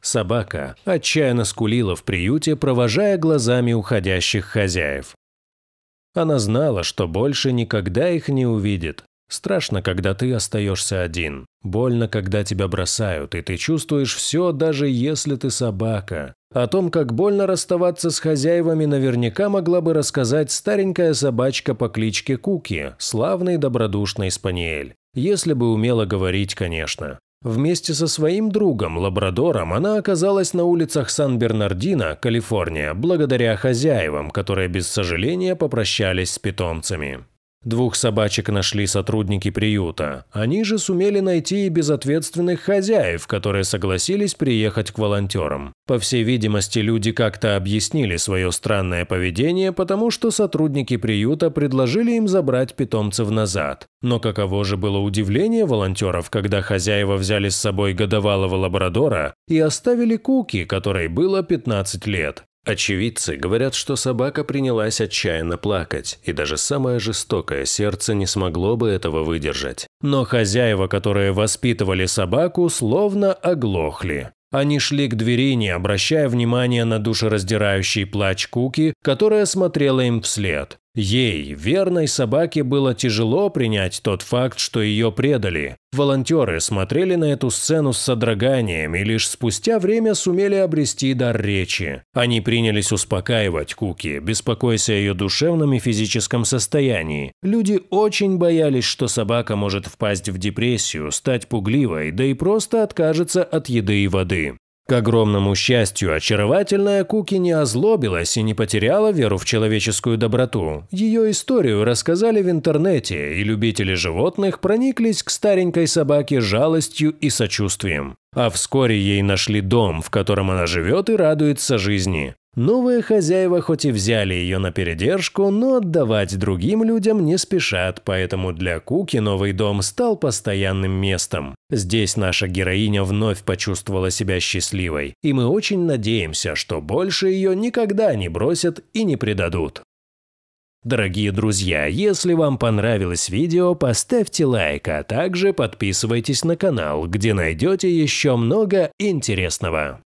Собака отчаянно скулила в приюте, провожая глазами уходящих хозяев. Она знала, что больше никогда их не увидит, Страшно, когда ты остаешься один. Больно, когда тебя бросают, и ты чувствуешь все, даже если ты собака. О том, как больно расставаться с хозяевами, наверняка могла бы рассказать старенькая собачка по кличке Куки, славный добродушный спаниель. Если бы умела говорить, конечно. Вместе со своим другом, лабрадором, она оказалась на улицах Сан-Бернардино, Калифорния, благодаря хозяевам, которые без сожаления попрощались с питомцами. Двух собачек нашли сотрудники приюта. Они же сумели найти и безответственных хозяев, которые согласились приехать к волонтерам. По всей видимости, люди как-то объяснили свое странное поведение, потому что сотрудники приюта предложили им забрать питомцев назад. Но каково же было удивление волонтеров, когда хозяева взяли с собой годовалого лабрадора и оставили Куки, которой было 15 лет. Очевидцы говорят, что собака принялась отчаянно плакать, и даже самое жестокое сердце не смогло бы этого выдержать. Но хозяева, которые воспитывали собаку, словно оглохли. Они шли к двери, не обращая внимания на душераздирающий плач Куки, которая смотрела им вслед. Ей, верной собаке, было тяжело принять тот факт, что ее предали. Волонтеры смотрели на эту сцену с содроганием и лишь спустя время сумели обрести дар речи. Они принялись успокаивать Куки, беспокоясь о ее душевном и физическом состоянии. Люди очень боялись, что собака может впасть в депрессию, стать пугливой, да и просто откажется от еды и воды. К огромному счастью, очаровательная Куки не озлобилась и не потеряла веру в человеческую доброту. Ее историю рассказали в интернете, и любители животных прониклись к старенькой собаке жалостью и сочувствием. А вскоре ей нашли дом, в котором она живет и радуется жизни. Новые хозяева хоть и взяли ее на передержку, но отдавать другим людям не спешат, поэтому для Куки новый дом стал постоянным местом. Здесь наша героиня вновь почувствовала себя счастливой, и мы очень надеемся, что больше ее никогда не бросят и не предадут. Дорогие друзья, если вам понравилось видео, поставьте лайк, а также подписывайтесь на канал, где найдете еще много интересного.